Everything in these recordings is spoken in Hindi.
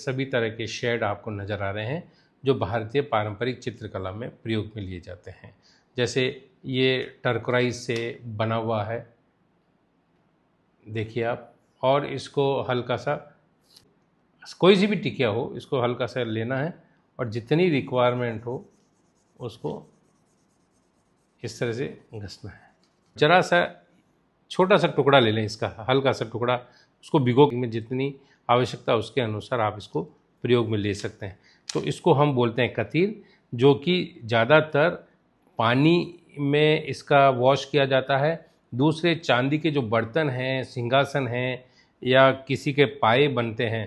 सभी तरह के शेड आपको नज़र आ रहे हैं जो भारतीय पारंपरिक चित्रकला में प्रयोग में लिए जाते हैं जैसे ये टर्कराइज से बना हुआ है देखिए आप और इसको हल्का सा कोई सी भी टिकिया हो इसको हल्का सा लेना है और जितनी रिक्वायरमेंट हो उसको इस तरह से घसना है ज़रा सा छोटा सा टुकड़ा ले लें इसका हल्का सा टुकड़ा उसको भिगो में जितनी आवश्यकता उसके अनुसार आप इसको प्रयोग में ले सकते हैं तो इसको हम बोलते हैं कतीर जो कि ज़्यादातर पानी में इसका वॉश किया जाता है दूसरे चांदी के जो बर्तन हैं सिंहासन हैं या किसी के पाए बनते हैं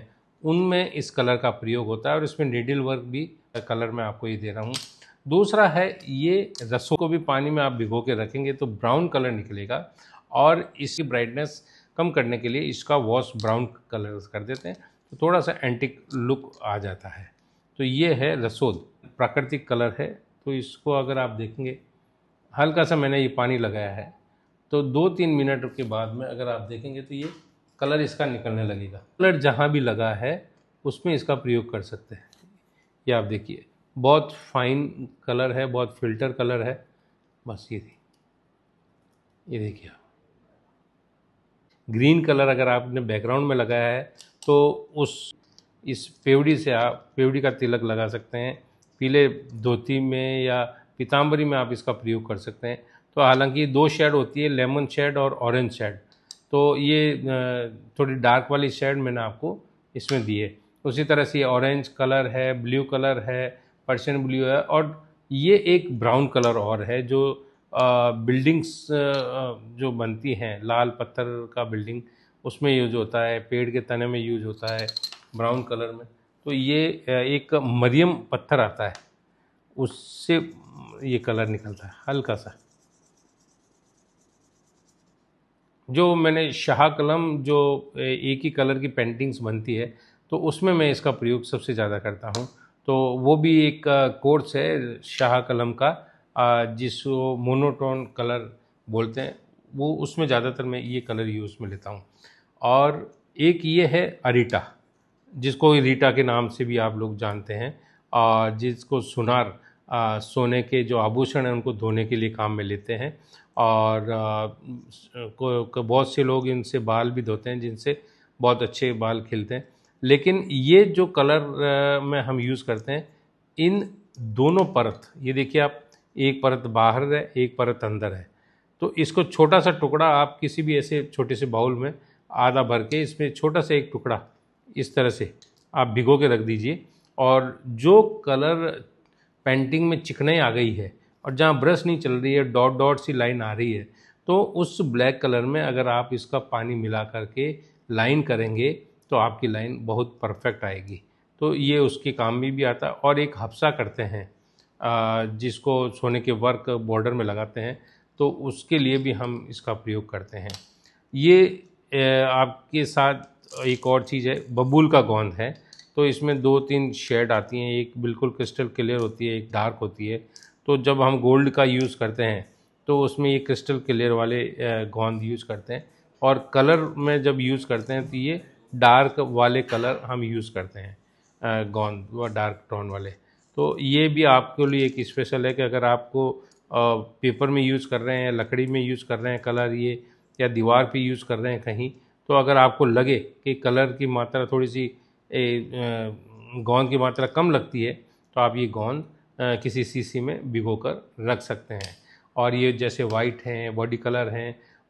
उनमें इस कलर का प्रयोग होता है और इसमें निडिल वर्क भी कलर में आपको ये दे रहा हूँ दूसरा है ये रसों को भी पानी में आप भिगो के रखेंगे तो ब्राउन कलर निकलेगा और इसकी ब्राइटनेस कम करने के लिए इसका वॉश ब्राउन कलर कर देते हैं तो थोड़ा सा एंटिक लुक आ जाता है तो ये है रसोद प्राकृतिक कलर है तो इसको अगर आप देखेंगे हल्का सा मैंने ये पानी लगाया है तो दो तीन मिनट के बाद में अगर आप देखेंगे तो ये कलर इसका निकलने लगेगा कलर जहाँ भी लगा है उसमें इसका प्रयोग कर सकते हैं ये आप देखिए बहुत फाइन कलर है बहुत फिल्टर कलर है बस ये थी ये देखिए आप ग्रीन कलर अगर आपने बैकग्राउंड में लगाया है तो उस इस पेवड़ी से आप पेवड़ी का तिलक लगा सकते हैं पीले धोती में या पीताम्बरी में आप इसका प्रयोग कर सकते हैं तो हालांकि दो शेड होती है लेमन शेड और ऑरेंज शेड तो ये थोड़ी डार्क वाली शेड मैंने आपको इसमें दी है उसी तरह से ये ऑरेंज कलर है ब्लू कलर है पर्शियन ब्लू है और ये एक ब्राउन कलर और है जो बिल्डिंग्स जो बनती हैं लाल पत्थर का बिल्डिंग उसमें यूज होता है पेड़ के तने में यूज होता है ब्राउन कलर में तो ये एक मरियम पत्थर आता है उससे ये कलर निकलता है हल्का सा जो मैंने शाह कलम जो एक ही कलर की पेंटिंग्स बनती है तो उसमें मैं इसका प्रयोग सबसे ज़्यादा करता हूँ तो वो भी एक कोर्स है शाह कलम का जिसको मोनोटोन कलर बोलते हैं वो उसमें ज़्यादातर मैं ये कलर यूज़ में लेता हूँ और एक ये है अरीटा जिसको रीटा के नाम से भी आप लोग जानते हैं और जिसको सुनार आ, सोने के जो आभूषण हैं उनको धोने के लिए काम में लेते हैं और बहुत से लोग इनसे बाल भी धोते हैं जिनसे बहुत अच्छे बाल खिलते हैं लेकिन ये जो कलर आ, में हम यूज़ करते हैं इन दोनों परत ये देखिए आप एक परत बाहर है एक परत अंदर है तो इसको छोटा सा टुकड़ा आप किसी भी ऐसे छोटे से बाउल में आधा भर के इसमें छोटा सा एक टुकड़ा इस तरह से आप भिगो के रख दीजिए और जो कलर पेंटिंग में चिकनाई आ गई है और जहाँ ब्रश नहीं चल रही है डॉट डॉट सी लाइन आ रही है तो उस ब्लैक कलर में अगर आप इसका पानी मिला करके लाइन करेंगे तो आपकी लाइन बहुत परफेक्ट आएगी तो ये उसके काम में भी, भी आता है और एक हफ्सा करते हैं जिसको सोने के वर्क बॉर्डर में लगाते हैं तो उसके लिए भी हम इसका प्रयोग करते हैं ये आपके साथ एक और चीज़ है बबूल का गोंद है तो इसमें दो तीन शेड आती हैं एक बिल्कुल क्रिस्टल क्लियर होती है एक डार्क होती है तो जब हम गोल्ड का यूज़ करते हैं तो उसमें ये क्रिस्टल क्लियर वाले गोंद यूज़ करते हैं और कलर में जब यूज़ करते हैं तो ये डार्क वाले कलर हम यूज़ करते हैं गोंद व डार्क टोन वाले तो ये भी आपके लिए एक स्पेशल है कि अगर आपको पेपर में यूज़ कर रहे हैं लकड़ी में यूज़ कर रहे हैं कलर ये या दीवार पे यूज़ कर रहे हैं कहीं तो अगर आपको लगे कि कलर की मात्रा थोड़ी सी गोंद की मात्रा कम लगती है तो आप ये गोंद किसी शीशी में भिगो कर रख सकते हैं और ये जैसे वाइट हैं बॉडी कलर हैं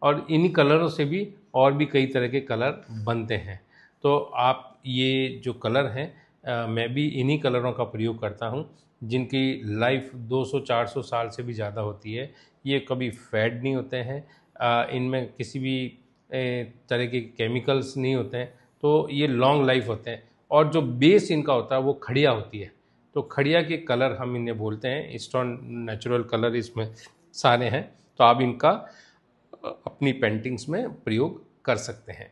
और इन्हीं कलरों से भी और भी कई तरह के कलर बनते हैं तो आप ये जो कलर हैं मैं भी इन्हीं कलरों का प्रयोग करता हूँ जिनकी लाइफ 200-400 साल से भी ज़्यादा होती है ये कभी फैड नहीं होते हैं इनमें किसी भी तरह के केमिकल्स नहीं होते हैं तो ये लॉन्ग लाइफ होते हैं और जो बेस इनका होता है वो खड़िया होती है तो खड़िया के कलर हम इन्हें बोलते हैं स्टोन नेचुरल कलर इसमें सारे हैं तो आप इनका अपनी पेंटिंग्स में प्रयोग कर सकते हैं